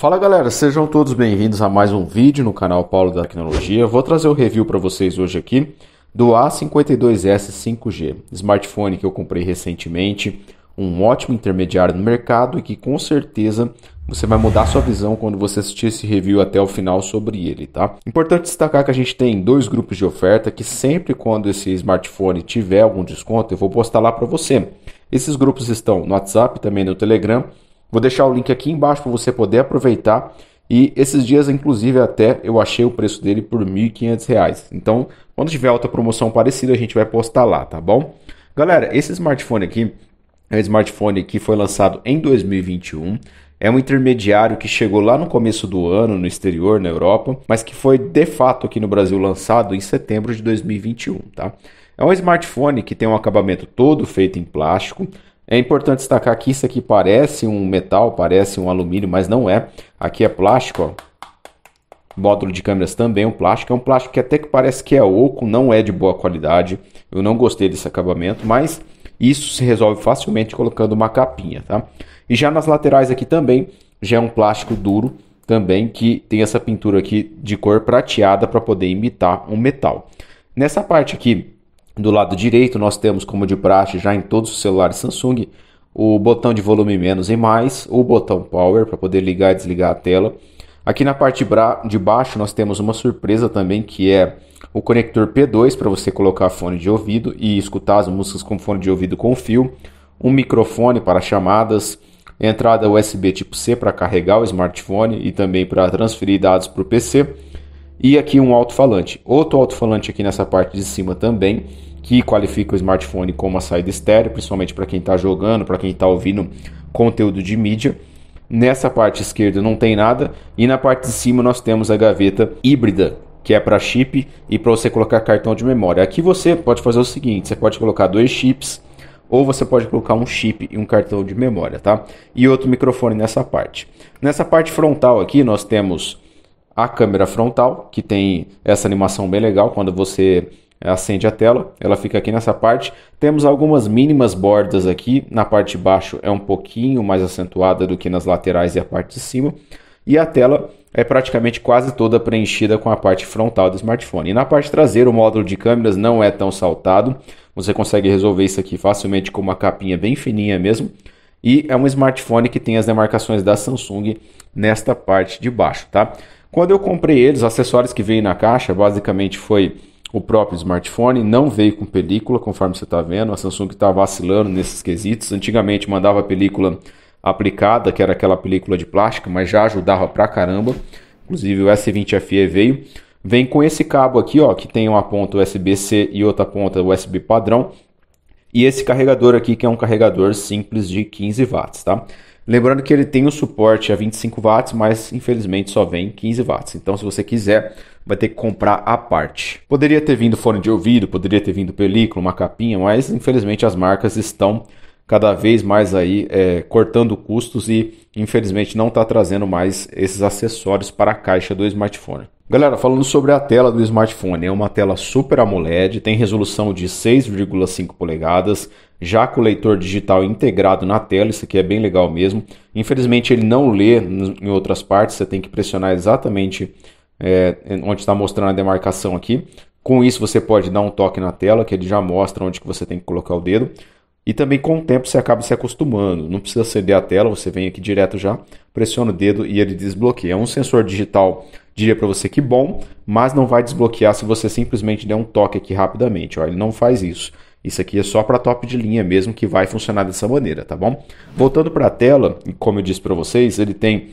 Fala galera, sejam todos bem-vindos a mais um vídeo no canal Paulo da Tecnologia. vou trazer o um review para vocês hoje aqui do A52S 5G, smartphone que eu comprei recentemente, um ótimo intermediário no mercado e que com certeza você vai mudar sua visão quando você assistir esse review até o final sobre ele, tá? Importante destacar que a gente tem dois grupos de oferta que sempre quando esse smartphone tiver algum desconto, eu vou postar lá para você. Esses grupos estão no WhatsApp, também no Telegram Vou deixar o link aqui embaixo para você poder aproveitar. E esses dias, inclusive, até eu achei o preço dele por R$ 1.500. Então, quando tiver outra promoção parecida, a gente vai postar lá, tá bom? Galera, esse smartphone aqui é um smartphone que foi lançado em 2021. É um intermediário que chegou lá no começo do ano, no exterior, na Europa, mas que foi de fato aqui no Brasil lançado em setembro de 2021, tá? É um smartphone que tem um acabamento todo feito em plástico, é importante destacar que isso aqui parece um metal, parece um alumínio, mas não é. Aqui é plástico, ó. Módulo de câmeras também é um plástico. É um plástico que até que parece que é oco, não é de boa qualidade. Eu não gostei desse acabamento, mas isso se resolve facilmente colocando uma capinha, tá? E já nas laterais aqui também, já é um plástico duro também que tem essa pintura aqui de cor prateada para poder imitar um metal. Nessa parte aqui do lado direito, nós temos, como de praxe, já em todos os celulares Samsung, o botão de volume menos e mais, o botão power para poder ligar e desligar a tela. Aqui na parte de baixo nós temos uma surpresa também que é o conector P2 para você colocar fone de ouvido e escutar as músicas com fone de ouvido com fio, um microfone para chamadas, entrada USB tipo C para carregar o smartphone e também para transferir dados para o PC e aqui um alto-falante. Outro alto-falante aqui nessa parte de cima também que qualifica o smartphone como a saída estéreo, principalmente para quem está jogando, para quem está ouvindo conteúdo de mídia. Nessa parte esquerda não tem nada e na parte de cima nós temos a gaveta híbrida, que é para chip e para você colocar cartão de memória. Aqui você pode fazer o seguinte, você pode colocar dois chips ou você pode colocar um chip e um cartão de memória, tá? E outro microfone nessa parte. Nessa parte frontal aqui nós temos a câmera frontal, que tem essa animação bem legal quando você acende a tela, ela fica aqui nessa parte. Temos algumas mínimas bordas aqui, na parte de baixo é um pouquinho mais acentuada do que nas laterais e a parte de cima. E a tela é praticamente quase toda preenchida com a parte frontal do smartphone. E na parte traseira, o módulo de câmeras não é tão saltado. Você consegue resolver isso aqui facilmente com uma capinha bem fininha mesmo. E é um smartphone que tem as demarcações da Samsung nesta parte de baixo, tá? Quando eu comprei eles, os acessórios que veio na caixa basicamente foi o próprio smartphone, não veio com película, conforme você está vendo. A Samsung está vacilando nesses quesitos. Antigamente mandava película aplicada, que era aquela película de plástico, mas já ajudava pra caramba. Inclusive o S20 FE veio. Vem com esse cabo aqui, ó, que tem uma ponta USB-C e outra ponta USB padrão. E esse carregador aqui, que é um carregador simples de 15 watts, tá? Lembrando que ele tem o suporte a 25 watts, mas infelizmente só vem 15 watts. Então, se você quiser vai ter que comprar a parte. Poderia ter vindo fone de ouvido, poderia ter vindo película, uma capinha, mas infelizmente as marcas estão cada vez mais aí é, cortando custos e infelizmente não está trazendo mais esses acessórios para a caixa do smartphone. Galera, falando sobre a tela do smartphone, é uma tela Super AMOLED, tem resolução de 6,5 polegadas, já com leitor digital integrado na tela, isso aqui é bem legal mesmo. Infelizmente ele não lê em outras partes, você tem que pressionar exatamente é, onde está mostrando a demarcação aqui. Com isso você pode dar um toque na tela, que ele já mostra onde que você tem que colocar o dedo. E também com o tempo você acaba se acostumando. Não precisa acender a tela, você vem aqui direto já, pressiona o dedo e ele desbloqueia. É um sensor digital, diria para você que bom, mas não vai desbloquear se você simplesmente der um toque aqui rapidamente. Ó, ele não faz isso. Isso aqui é só para top de linha mesmo que vai funcionar dessa maneira, tá bom? Voltando para a tela, como eu disse para vocês, ele tem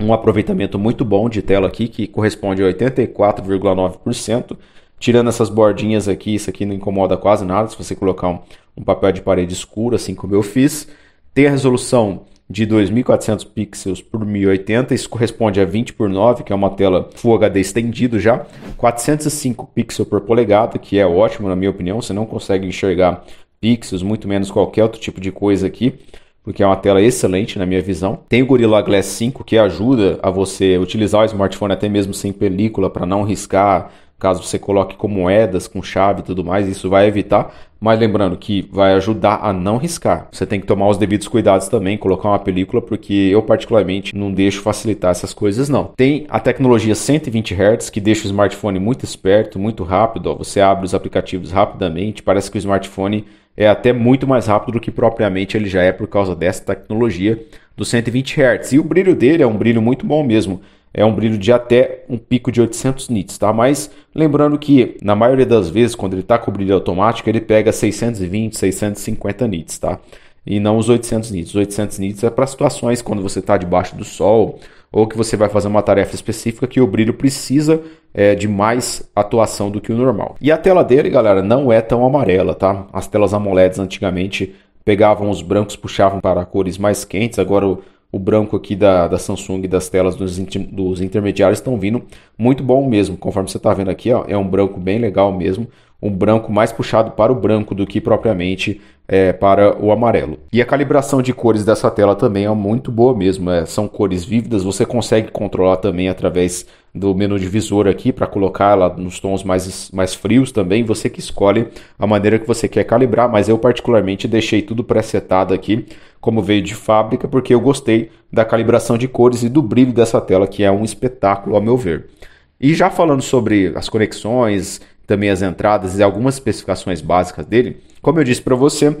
um aproveitamento muito bom de tela aqui, que corresponde a 84,9%. Tirando essas bordinhas aqui, isso aqui não incomoda quase nada se você colocar um, um papel de parede escuro, assim como eu fiz. Tem a resolução de 2400 pixels por 1080, isso corresponde a 20 por 9, que é uma tela Full HD estendido já, 405 pixels por polegada, que é ótimo na minha opinião, você não consegue enxergar pixels, muito menos qualquer outro tipo de coisa aqui porque é uma tela excelente na minha visão. Tem o Gorilla Glass 5 que ajuda a você utilizar o smartphone até mesmo sem película para não riscar, caso você coloque com moedas, com chave e tudo mais, isso vai evitar. Mas lembrando que vai ajudar a não riscar. Você tem que tomar os devidos cuidados também, colocar uma película, porque eu particularmente não deixo facilitar essas coisas não. Tem a tecnologia 120 Hz que deixa o smartphone muito esperto, muito rápido. Ó. Você abre os aplicativos rapidamente, parece que o smartphone é até muito mais rápido do que propriamente ele já é por causa dessa tecnologia do 120 Hz. E o brilho dele é um brilho muito bom mesmo é um brilho de até um pico de 800 nits, tá? Mas lembrando que na maioria das vezes quando ele está com o brilho automático, ele pega 620, 650 nits, tá? E não os 800 nits. Os 800 nits é para situações quando você está debaixo do sol ou que você vai fazer uma tarefa específica que o brilho precisa é, de mais atuação do que o normal. E a tela dele, galera, não é tão amarela, tá? As telas AMOLEDs antigamente pegavam os brancos, puxavam para cores mais quentes, agora o o branco aqui da, da Samsung das telas dos, dos intermediários estão vindo muito bom mesmo. Conforme você está vendo aqui, ó, é um branco bem legal mesmo um branco mais puxado para o branco do que propriamente é, para o amarelo. E a calibração de cores dessa tela também é muito boa mesmo, é, são cores vívidas, você consegue controlar também através do menu divisor aqui para colocar ela nos tons mais, mais frios também, você que escolhe a maneira que você quer calibrar, mas eu particularmente deixei tudo presetado aqui como veio de fábrica, porque eu gostei da calibração de cores e do brilho dessa tela, que é um espetáculo a meu ver. E já falando sobre as conexões, também as entradas e algumas especificações básicas dele, como eu disse para você,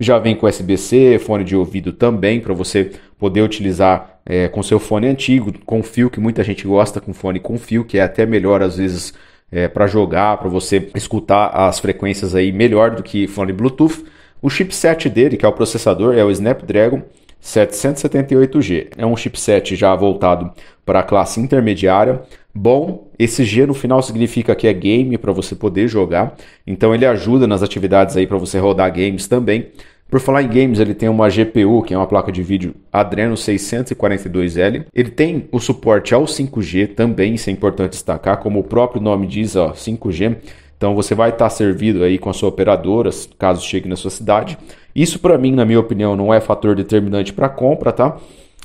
já vem com USB-C, fone de ouvido também, para você poder utilizar é, com seu fone antigo, com fio, que muita gente gosta com fone com fio, que é até melhor às vezes é, para jogar, para você escutar as frequências aí melhor do que fone Bluetooth. O chipset dele, que é o processador, é o Snapdragon 778G. É um chipset já voltado para a classe intermediária. Bom, esse G no final significa que é game para você poder jogar. Então ele ajuda nas atividades aí para você rodar games também. Por falar em games, ele tem uma GPU, que é uma placa de vídeo Adreno 642L. Ele tem o suporte ao 5G também, isso é importante destacar, como o próprio nome diz, ó, 5G. Então você vai estar servido aí com a sua operadora, caso chegue na sua cidade. Isso para mim, na minha opinião, não é fator determinante para compra, tá?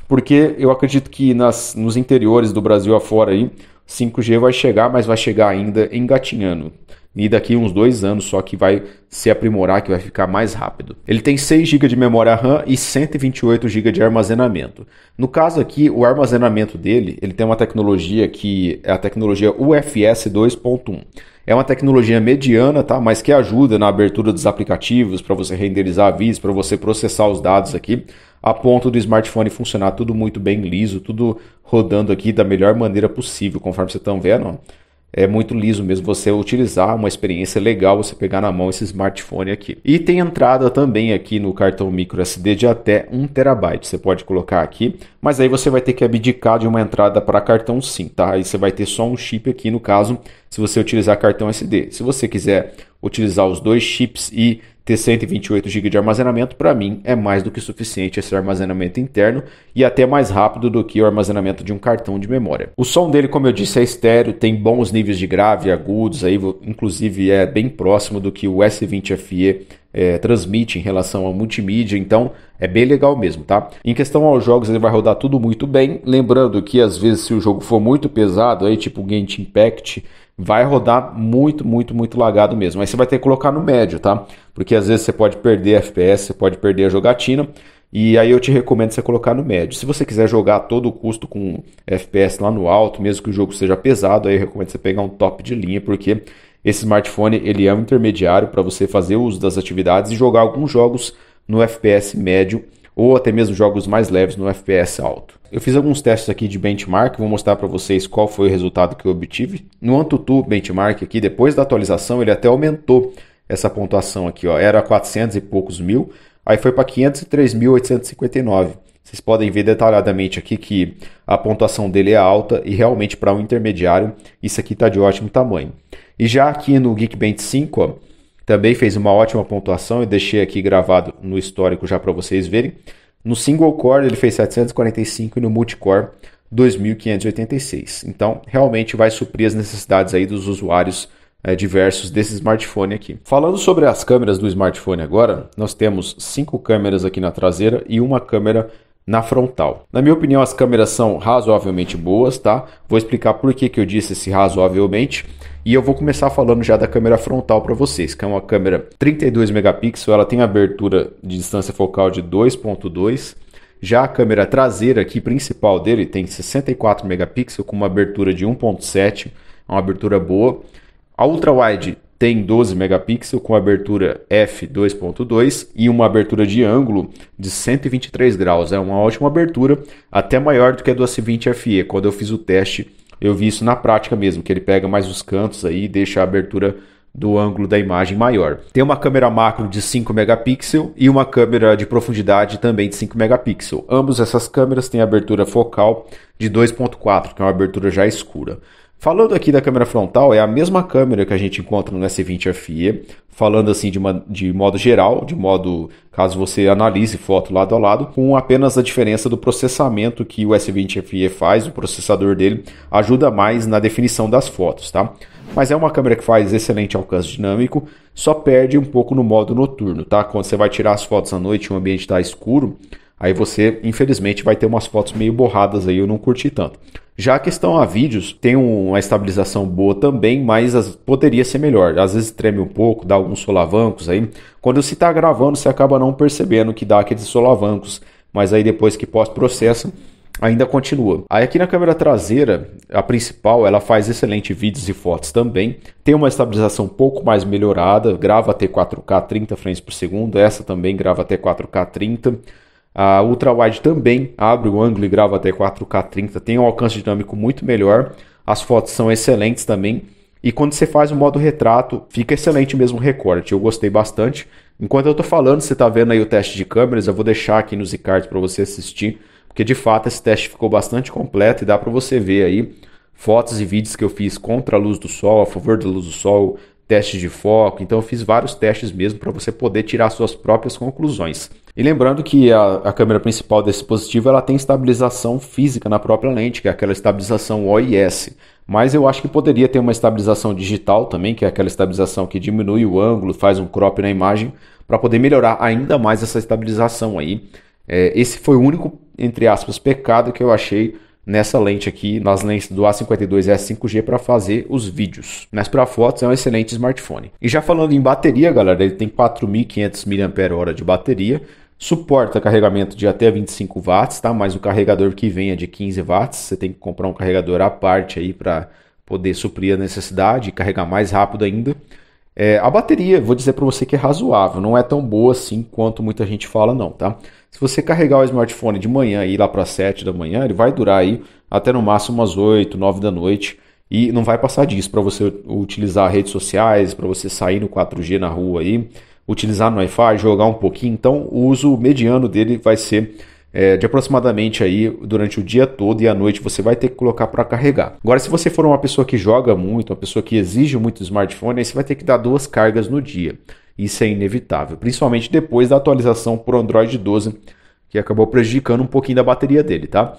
Porque eu acredito que nas, nos interiores do Brasil afora aí, 5G vai chegar, mas vai chegar ainda engatinhando. E daqui uns dois anos só que vai se aprimorar, que vai ficar mais rápido. Ele tem 6 GB de memória RAM e 128 GB de armazenamento. No caso aqui, o armazenamento dele, ele tem uma tecnologia que é a tecnologia UFS 2.1. É uma tecnologia mediana, tá? Mas que ajuda na abertura dos aplicativos, para você renderizar avisos, para você processar os dados aqui, a ponto do smartphone funcionar tudo muito bem liso, tudo rodando aqui da melhor maneira possível, conforme você estão vendo é muito liso mesmo você utilizar uma experiência legal você pegar na mão esse smartphone aqui. E tem entrada também aqui no cartão micro SD de até 1 terabyte. Você pode colocar aqui, mas aí você vai ter que abdicar de uma entrada para cartão SIM, tá? Aí você vai ter só um chip aqui no caso, se você utilizar cartão SD. Se você quiser utilizar os dois chips e ter 128 GB de armazenamento, para mim, é mais do que suficiente esse armazenamento interno e até mais rápido do que o armazenamento de um cartão de memória. O som dele, como eu disse, é estéreo, tem bons níveis de grave, agudos, aí, inclusive é bem próximo do que o S20FE é, transmite em relação ao multimídia, então é bem legal mesmo, tá? Em questão aos jogos, ele vai rodar tudo muito bem, lembrando que às vezes se o jogo for muito pesado, aí tipo Genshin Impact vai rodar muito, muito, muito lagado mesmo. Aí você vai ter que colocar no médio, tá? Porque às vezes você pode perder FPS, você pode perder a jogatina. E aí eu te recomendo você colocar no médio. Se você quiser jogar a todo o custo com FPS lá no alto, mesmo que o jogo seja pesado, aí eu recomendo você pegar um top de linha, porque esse smartphone ele é um intermediário para você fazer uso das atividades e jogar alguns jogos no FPS médio ou até mesmo jogos mais leves no FPS alto. Eu fiz alguns testes aqui de benchmark, vou mostrar para vocês qual foi o resultado que eu obtive. No AnTuTu benchmark aqui, depois da atualização, ele até aumentou essa pontuação aqui, ó, era 400 e poucos mil, aí foi para 503.859. Vocês podem ver detalhadamente aqui que a pontuação dele é alta e realmente para um intermediário isso aqui está de ótimo tamanho. E já aqui no Geekbench 5, ó, também fez uma ótima pontuação e deixei aqui gravado no histórico já para vocês verem. No single core ele fez 745 e no multicore 2586. Então, realmente vai suprir as necessidades aí dos usuários é, diversos desse smartphone aqui. Falando sobre as câmeras do smartphone agora, nós temos cinco câmeras aqui na traseira e uma câmera na frontal. Na minha opinião, as câmeras são razoavelmente boas, tá? Vou explicar por que, que eu disse esse razoavelmente. E eu vou começar falando já da câmera frontal para vocês, que é uma câmera 32 megapixels, ela tem abertura de distância focal de 2.2. Já a câmera traseira aqui principal dele tem 64 megapixels com uma abertura de 1.7, é uma abertura boa. A ultra wide tem 12 megapixels com abertura f2.2 e uma abertura de ângulo de 123 graus. É uma ótima abertura, até maior do que a do A20 FE. Quando eu fiz o teste, eu vi isso na prática mesmo, que ele pega mais os cantos aí e deixa a abertura do ângulo da imagem maior. Tem uma câmera macro de 5 megapixels e uma câmera de profundidade também de 5 megapixels. Ambos essas câmeras têm abertura focal de 2.4, que é uma abertura já escura. Falando aqui da câmera frontal, é a mesma câmera que a gente encontra no S20 FE, falando assim de, uma, de modo geral, de modo caso você analise foto lado a lado, com apenas a diferença do processamento que o S20 FE faz, o processador dele ajuda mais na definição das fotos, tá? Mas é uma câmera que faz excelente alcance dinâmico, só perde um pouco no modo noturno, tá? Quando você vai tirar as fotos à noite e o ambiente está escuro, Aí você, infelizmente, vai ter umas fotos meio borradas aí, eu não curti tanto. Já a questão a vídeos, tem uma estabilização boa também, mas as, poderia ser melhor. Às vezes treme um pouco, dá alguns solavancos aí. Quando você está gravando, você acaba não percebendo que dá aqueles solavancos, mas aí depois que pós-processa, ainda continua. Aí aqui na câmera traseira, a principal, ela faz excelente vídeos e fotos também. Tem uma estabilização um pouco mais melhorada, grava até 4K 30 frames por segundo, essa também grava até 4K 30 a ultra wide também abre o ângulo e grava até 4K 30, tem um alcance dinâmico muito melhor. As fotos são excelentes também. E quando você faz o modo retrato, fica excelente mesmo o recorte. Eu gostei bastante. Enquanto eu estou falando, você está vendo aí o teste de câmeras, eu vou deixar aqui nos cards para você assistir, porque de fato esse teste ficou bastante completo e dá para você ver aí fotos e vídeos que eu fiz contra a luz do sol, a favor da luz do sol, testes de foco. Então eu fiz vários testes mesmo para você poder tirar suas próprias conclusões. E lembrando que a, a, câmera principal desse dispositivo ela tem estabilização física na própria lente, que é aquela estabilização OIS. Mas eu acho que poderia ter uma estabilização digital também, que é aquela estabilização que diminui o ângulo, faz um crop na imagem, para poder melhorar ainda mais essa estabilização aí. É, esse foi o único, entre aspas, pecado que eu achei nessa lente aqui, nas lentes do A52S 5G para fazer os vídeos. Mas para fotos é um excelente smartphone. E já falando em bateria, galera, ele tem 4.500 mAh de bateria Suporta carregamento de até 25 watts, tá? Mas o carregador que vem é de 15 watts. Você tem que comprar um carregador à parte aí para poder suprir a necessidade e carregar mais rápido ainda. É, a bateria, vou dizer para você que é razoável, não é tão boa assim quanto muita gente fala, não, tá? Se você carregar o smartphone de manhã e ir lá para 7 da manhã, ele vai durar aí até no máximo umas 8, 9 da noite e não vai passar disso para você utilizar redes sociais, para você sair no 4G na rua aí utilizar no Wi-Fi, jogar um pouquinho. Então, o uso mediano dele vai ser é, de aproximadamente aí durante o dia todo e à noite você vai ter que colocar para carregar. Agora, se você for uma pessoa que joga muito, uma pessoa que exige muito smartphone, aí você vai ter que dar duas cargas no dia. Isso é inevitável, principalmente depois da atualização por Android 12, que acabou prejudicando um pouquinho da bateria dele, tá?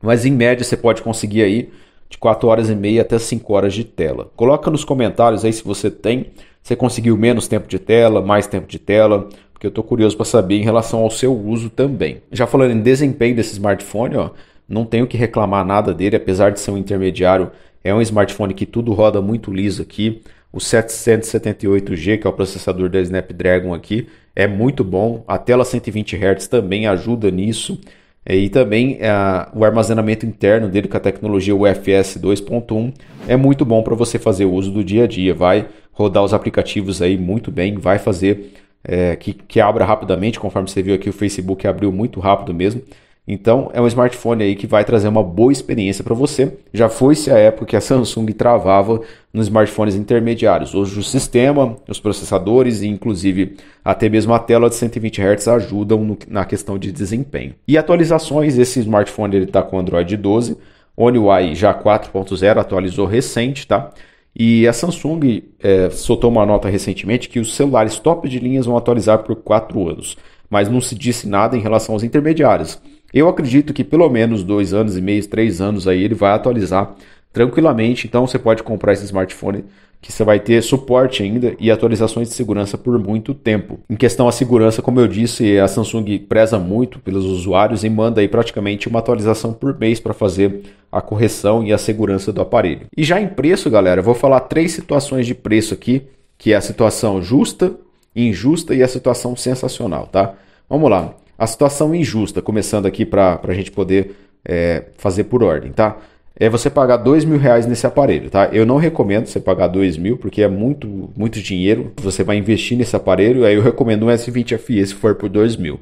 Mas em média você pode conseguir aí de 4 horas e meia até 5 horas de tela. Coloca nos comentários aí se você tem, você conseguiu menos tempo de tela, mais tempo de tela, porque eu estou curioso para saber em relação ao seu uso também. Já falando em desempenho desse smartphone, ó, não tenho que reclamar nada dele, apesar de ser um intermediário, é um smartphone que tudo roda muito liso aqui. O 778G, que é o processador da Snapdragon aqui, é muito bom. A tela 120 Hz também ajuda nisso. É, e também a, é, o armazenamento interno dele com a tecnologia UFS 2.1 é muito bom para você fazer uso do dia a dia. Vai rodar os aplicativos aí muito bem, vai fazer é, que, que abra rapidamente, conforme você viu aqui, o Facebook abriu muito rápido mesmo. Então, é um smartphone aí que vai trazer uma boa experiência para você. Já foi-se a época que a Samsung travava nos smartphones intermediários. Hoje o sistema, os processadores e inclusive até mesmo a tela de 120 Hz ajudam no, na questão de desempenho. E atualizações, esse smartphone ele está com Android 12, One UI já 4.0 atualizou recente, tá? E a Samsung é, soltou uma nota recentemente que os celulares top de linhas vão atualizar por 4 anos, mas não se disse nada em relação aos intermediários. Eu acredito que pelo menos dois anos e meio, três anos aí ele vai atualizar tranquilamente. Então você pode comprar esse smartphone que você vai ter suporte ainda e atualizações de segurança por muito tempo. Em questão à segurança, como eu disse, a Samsung preza muito pelos usuários e manda aí praticamente uma atualização por mês para fazer a correção e a segurança do aparelho. E já em preço, galera, eu vou falar três situações de preço aqui, que é a situação justa, injusta e a situação sensacional, tá? Vamos lá. A situação injusta, começando aqui para a gente poder é, fazer por ordem, tá? É você pagar dois mil reais nesse aparelho, tá? Eu não recomendo você pagar dois mil, porque é muito, muito dinheiro. Você vai investir nesse aparelho, aí eu recomendo um S20 FE se for por dois mil.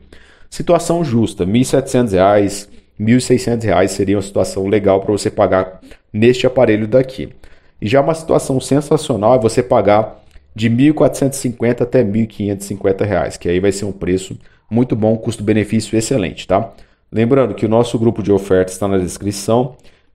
Situação justa, R$ 1.700, R$ 1.600 seria uma situação legal para você pagar neste aparelho daqui. E já uma situação sensacional é você pagar de 1.450 até 1.550 reais, que aí vai ser um preço muito bom, custo-benefício excelente, tá? Lembrando que o nosso grupo de ofertas está na descrição.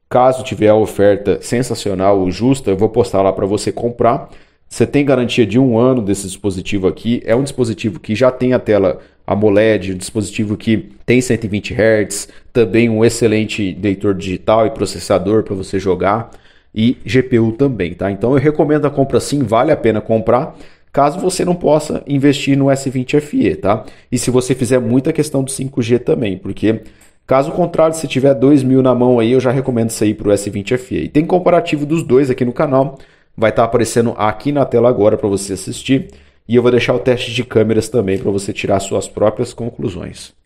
Caso tiver a oferta sensacional ou justa, eu vou postar lá para você comprar. Você tem garantia de um ano desse dispositivo aqui. É um dispositivo que já tem a tela AMOLED, um dispositivo que tem 120 Hz, também um excelente leitor digital e processador para você jogar e GPU também, tá? Então eu recomendo a compra sim, vale a pena comprar caso você não possa investir no S20 FE, tá? E se você fizer muita questão do 5G também, porque caso contrário, se tiver 2 mil na mão aí, eu já recomendo sair para o S20 FE. E tem comparativo dos dois aqui no canal, vai estar tá aparecendo aqui na tela agora para você assistir. E eu vou deixar o teste de câmeras também para você tirar suas próprias conclusões.